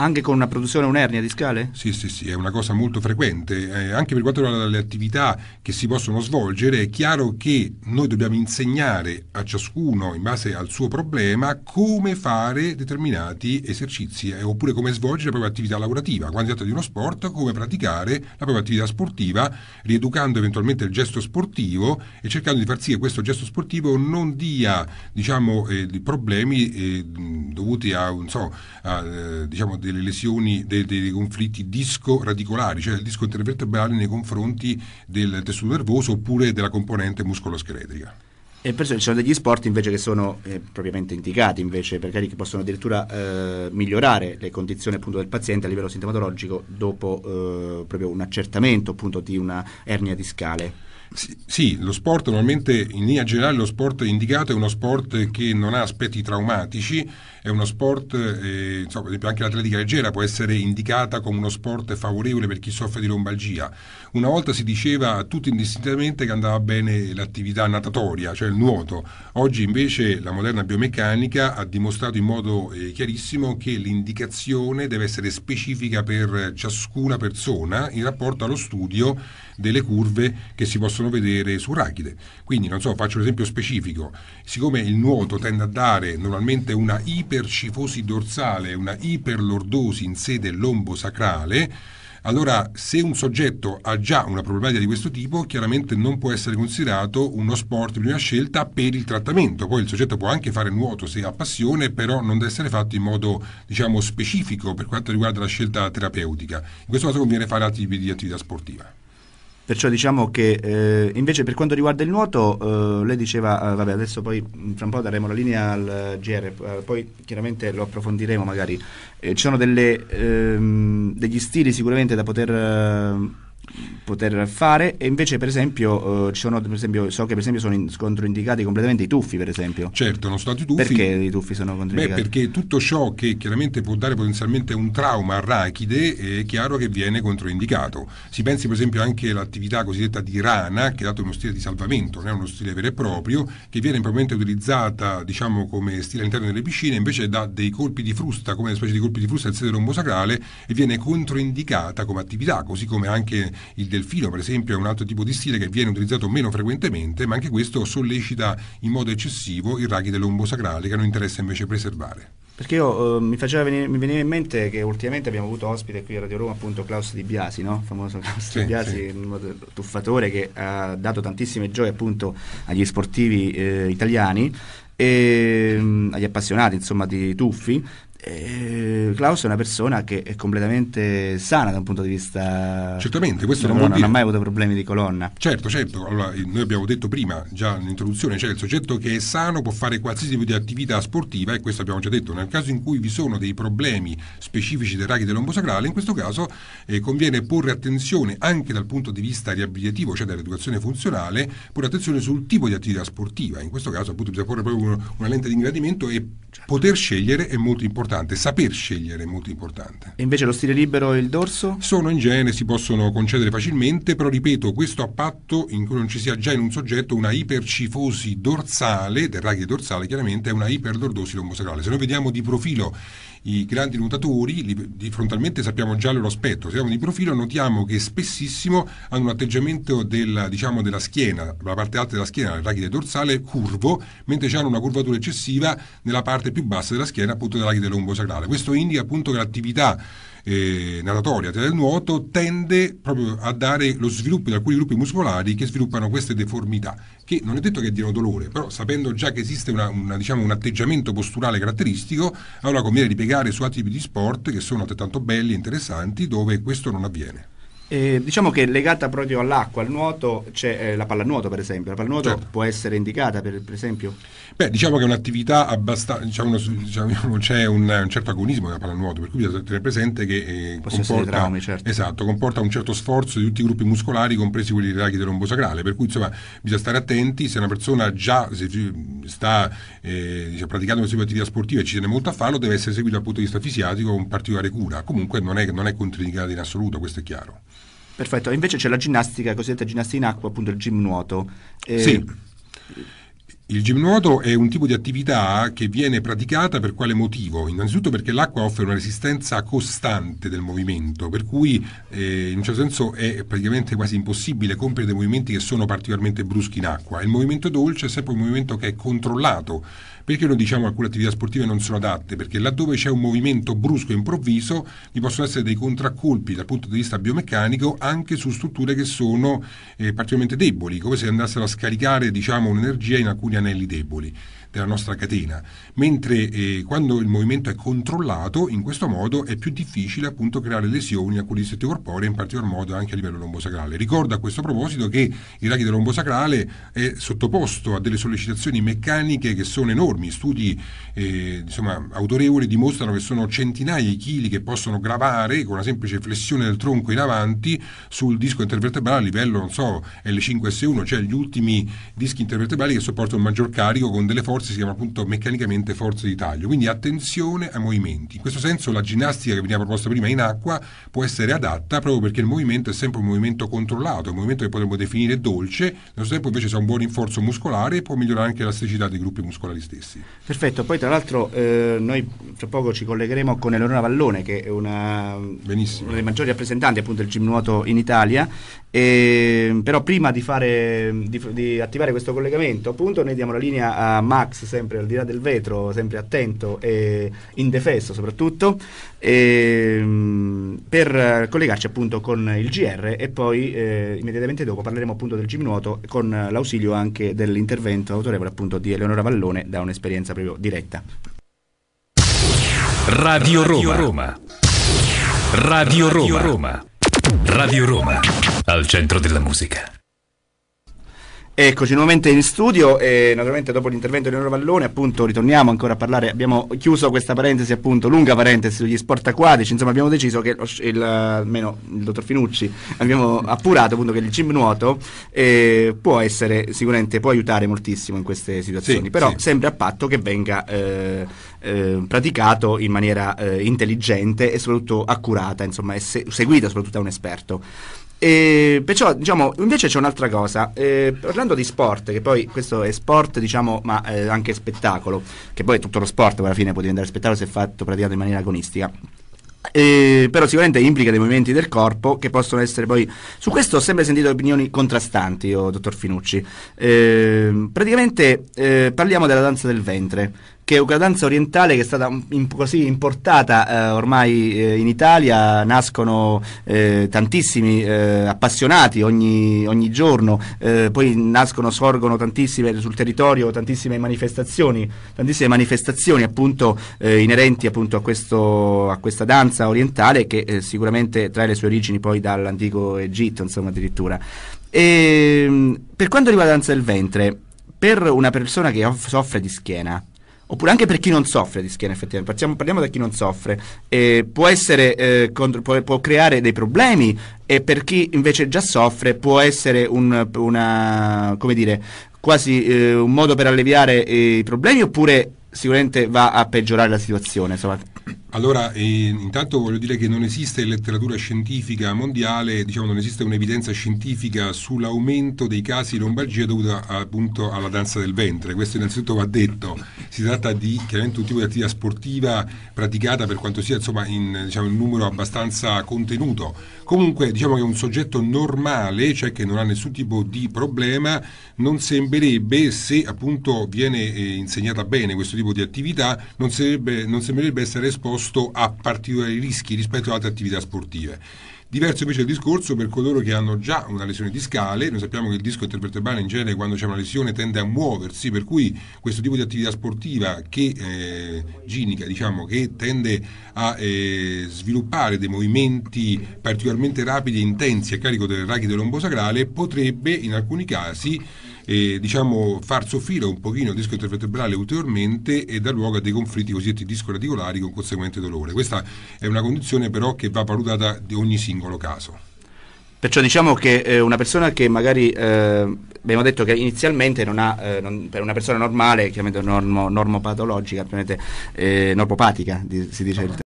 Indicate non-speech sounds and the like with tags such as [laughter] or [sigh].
Anche con una produzione un'ernia di scale? Sì, sì, sì, è una cosa molto frequente. Eh, anche per quanto riguarda le attività che si possono svolgere, è chiaro che noi dobbiamo insegnare a ciascuno, in base al suo problema, come fare determinati esercizi eh, oppure come svolgere la propria attività lavorativa. Quando si tratta di uno sport, come praticare la propria attività sportiva, rieducando eventualmente il gesto sportivo e cercando di far sì che questo gesto sportivo non dia diciamo, eh, problemi eh, dovuti a, non so, a, eh, diciamo, delle lesioni, dei, dei conflitti disco-radicolari, cioè il disco intervertebrale nei confronti del tessuto nervoso oppure della componente muscoloscheletrica. E perciò ci sono degli sport invece che sono eh, propriamente indicati, invece, perché che possono addirittura eh, migliorare le condizioni appunto, del paziente a livello sintomatologico dopo eh, proprio un accertamento appunto, di una ernia discale. Sì, sì, lo sport normalmente in linea generale lo sport indicato è uno sport che non ha aspetti traumatici, è uno sport, eh, insomma, per esempio anche l'atletica leggera può essere indicata come uno sport favorevole per chi soffre di lombalgia. Una volta si diceva tutti indistintamente che andava bene l'attività natatoria, cioè il nuoto. Oggi invece la moderna biomeccanica ha dimostrato in modo eh, chiarissimo che l'indicazione deve essere specifica per ciascuna persona in rapporto allo studio delle curve che si possono possono vedere su Rachide. Quindi, non so, faccio un esempio specifico, siccome il nuoto tende a dare normalmente una ipercifosi dorsale, una iperlordosi in sede lombosacrale, allora se un soggetto ha già una problematica di questo tipo, chiaramente non può essere considerato uno sport di prima scelta per il trattamento. Poi il soggetto può anche fare nuoto se ha passione, però non deve essere fatto in modo diciamo, specifico per quanto riguarda la scelta terapeutica. In questo caso conviene fare altri tipi di attività sportiva. Perciò diciamo che eh, invece per quanto riguarda il nuoto, eh, lei diceva, eh, vabbè adesso poi mm, fra un po' daremo la linea al eh, GR, eh, poi chiaramente lo approfondiremo magari. Eh, ci sono delle, ehm, degli stili sicuramente da poter poter fare e invece per esempio, eh, sono, per esempio so che per esempio sono in, controindicati completamente i tuffi per esempio certo non sono stati tuffi perché i tuffi sono controindicati? Beh, perché tutto ciò che chiaramente può dare potenzialmente un trauma arachide eh, è chiaro che viene controindicato si pensi per esempio anche all'attività cosiddetta di rana che è dato uno stile di salvamento non è uno stile vero e proprio che viene probabilmente utilizzata diciamo come stile all'interno delle piscine invece dà dei colpi di frusta come una specie di colpi di frusta al sede lombosacrale e viene controindicata come attività così come anche il delfino, per esempio, è un altro tipo di stile che viene utilizzato meno frequentemente, ma anche questo sollecita in modo eccessivo i raghi del lombo sacrale che hanno interesse invece a preservare. Perché io eh, mi faceva venire, mi veniva in mente che ultimamente abbiamo avuto ospite qui a Radio Roma appunto Klaus Di Biasi, no? famoso [laughs] Klaus sì, Di Biasi, sì. tuffatore che ha dato tantissime gioie appunto agli sportivi eh, italiani e, ehm, mh, agli appassionati insomma di tuffi eh, Klaus è una persona che è completamente sana da un punto di vista certamente questo non, non, non ha mai avuto problemi di colonna certo certo allora, eh, noi abbiamo detto prima già nell'introduzione cioè il soggetto che è sano può fare qualsiasi tipo di attività sportiva e questo abbiamo già detto nel caso in cui vi sono dei problemi specifici del rachide sacrale, in questo caso eh, conviene porre attenzione anche dal punto di vista riabilitativo cioè dell'educazione funzionale porre attenzione sul tipo di attività sportiva in questo caso appunto bisogna porre proprio una, una lente di ingrandimento e Certo. Poter scegliere è molto importante, saper scegliere è molto importante. E invece lo stile libero e il dorso? Sono in genere, si possono concedere facilmente, però ripeto, questo a patto in cui non ci sia già in un soggetto una ipercifosi dorsale, del rachide dorsale chiaramente, è una iperdordosi lombosacrale. Se noi vediamo di profilo i grandi nuotatori, di, frontalmente sappiamo già il loro aspetto, se vediamo di profilo notiamo che spessissimo hanno un atteggiamento della, diciamo, della schiena, la parte alta della schiena, il rachide dorsale curvo, mentre hanno una curvatura eccessiva nella parte parte più bassa della schiena, appunto dell'aghi sacrale. Questo indica appunto che l'attività eh, natatoria del nuoto tende proprio a dare lo sviluppo di alcuni gruppi muscolari che sviluppano queste deformità, che non è detto che diano dolore, però sapendo già che esiste una, una, diciamo, un atteggiamento posturale caratteristico, allora conviene ripiegare su altri tipi di sport che sono altrettanto belli e interessanti dove questo non avviene. Eh, diciamo che legata proprio all'acqua, al nuoto, c'è eh, la pallanuoto per esempio. La pallanuoto certo. può essere indicata per, per, esempio? Beh, diciamo che è un'attività abbastanza... Diciamo, diciamo, [laughs] c'è un, un, certo agonismo nella pallanuoto, per cui bisogna tenere presente che eh, comporta, traumi, certo. esatto, comporta, un certo sforzo di tutti i gruppi muscolari, compresi quelli dei laghi del rombo sacrale. Per cui insomma bisogna stare attenti se una persona già sta diciamo, praticando queste attività sportive e ci tiene molto a farlo, deve essere seguita dal punto di vista fisiatico con particolare cura. Comunque non è, non è controindicato in assoluto, questo è chiaro. Perfetto, invece c'è la ginnastica, cosiddetta ginnastica in acqua, appunto il gimnuoto. E... Sì. Il gym nuoto è un tipo di attività che viene praticata per quale motivo? Innanzitutto perché l'acqua offre una resistenza costante del movimento, per cui eh, in un certo senso è praticamente quasi impossibile compiere dei movimenti che sono particolarmente bruschi in acqua. Il movimento dolce è sempre un movimento che è controllato perché noi diciamo che alcune attività sportive non sono adatte? Perché laddove c'è un movimento brusco e improvviso, vi possono essere dei contraccolpi dal punto di vista biomeccanico anche su strutture che sono eh, particolarmente deboli, come se andassero a scaricare diciamo, un'energia in alcuni anelli deboli della nostra catena, mentre eh, quando il movimento è controllato in questo modo è più difficile appunto creare lesioni a quelli distretti corporei, in particolar modo anche a livello lombosacrale. Ricordo a questo proposito che il rachide lombosacrale è sottoposto a delle sollecitazioni meccaniche che sono enormi, studi eh, insomma, autorevoli dimostrano che sono centinaia di chili che possono gravare con una semplice flessione del tronco in avanti sul disco intervertebrale a livello, non so, L5S1, cioè gli ultimi dischi intervertebrali che sopportano un maggior carico con delle forze forze si chiama appunto meccanicamente forze di taglio, quindi attenzione ai movimenti. In questo senso la ginnastica che veniva proposta prima in acqua può essere adatta proprio perché il movimento è sempre un movimento controllato, un movimento che potremmo definire dolce, nel stesso tempo invece se ha un buon rinforzo muscolare e può migliorare anche l'elasticità dei gruppi muscolari stessi. Perfetto, poi tra l'altro eh, noi tra poco ci collegheremo con Eleonora Vallone che è una, Benissimo. una delle maggiori rappresentanti appunto del gym nuoto in Italia, e, ehm, però prima di, fare, di, di attivare questo collegamento appunto noi diamo la linea a Max Max sempre al di là del vetro, sempre attento e indefesso soprattutto, e, ehm, per collegarci appunto con il GR e poi eh, immediatamente dopo parleremo appunto del gimnuoto con l'ausilio anche dell'intervento autorevole appunto di Eleonora Vallone da un'esperienza proprio diretta. Radio, Roma. Radio Roma. Roma. Radio, Roma. Radio Roma, al centro della musica. Eccoci nuovamente in studio e naturalmente dopo l'intervento di Leonora Vallone appunto ritorniamo ancora a parlare, abbiamo chiuso questa parentesi appunto, lunga parentesi sugli sport acquatici, insomma abbiamo deciso che il, almeno il dottor Finucci [laughs] abbiamo appurato appunto che il gym nuoto eh, può essere sicuramente, può aiutare moltissimo in queste situazioni, sì, però sì. sempre a patto che venga eh, eh, praticato in maniera eh, intelligente e soprattutto accurata, insomma se- seguita soprattutto da un esperto. E perciò, diciamo, invece c'è un'altra cosa, eh, parlando di sport, che poi questo è sport, diciamo, ma eh, anche spettacolo, che poi è tutto lo sport, alla fine può diventare spettacolo se fatto praticato in maniera agonistica. Eh, però sicuramente implica dei movimenti del corpo che possono essere poi su questo ho sempre sentito opinioni contrastanti io, dottor Finucci eh, praticamente eh, parliamo della danza del ventre che è una danza orientale che è stata così importata eh, ormai eh, in Italia, nascono eh, tantissimi eh, appassionati ogni, ogni giorno, eh, poi nascono, sorgono tantissime sul territorio, tantissime manifestazioni, tantissime manifestazioni appunto eh, inerenti appunto a, questo, a, questa danza orientale che sicuramente trae le sue origini poi dall'antico Egitto, insomma addirittura. E, ehm, per quanto riguarda la danza del ventre, per una persona che soffre di schiena, oppure anche per chi non soffre di schiena effettivamente, Partiamo, parliamo, da chi non soffre, eh, può, essere, eh, contro, può, può, creare dei problemi e per chi invece già soffre può essere un, una, come dire, quasi eh, un modo per alleviare i problemi oppure sicuramente va a peggiorare la situazione. Insomma. Allora, eh, intanto voglio dire che non esiste letteratura scientifica mondiale, diciamo non esiste un'evidenza scientifica sull'aumento dei casi di lombalgia dovuta appunto alla danza del ventre. Questo innanzitutto va detto. Si tratta di chiaramente un tipo di attività sportiva praticata per quanto sia insomma in diciamo, un numero abbastanza contenuto. Comunque diciamo che un soggetto normale, cioè che non ha nessun tipo di problema, non sembrerebbe se appunto viene eh, insegnata bene questo tipo di attività, non sembrerebbe, non sembrerebbe essere esposto esposto a particolari rischi rispetto ad altre attività sportive. Diverso invece il discorso per coloro che hanno già una lesione discale, noi sappiamo che il disco intervertebrale in genere quando c'è una lesione tende a muoversi, per cui questo tipo di attività sportiva che, eh, ginica, diciamo, che tende a eh, sviluppare dei movimenti particolarmente rapidi e intensi a carico del rachide lombosacrale potrebbe in alcuni casi eh, diciamo, far soffrire un pochino il disco intervertebrale ulteriormente e dar luogo a dei conflitti cosiddetti disco radicolari con conseguente dolore. Questa è una condizione però che va valutata di ogni singolo caso. Perciò diciamo che eh, una persona che magari eh, abbiamo detto che inizialmente non ha, eh, non, per una persona normale, chiaramente normo, normopatologica, normopatologica, eh, normopatologica si dice il termine.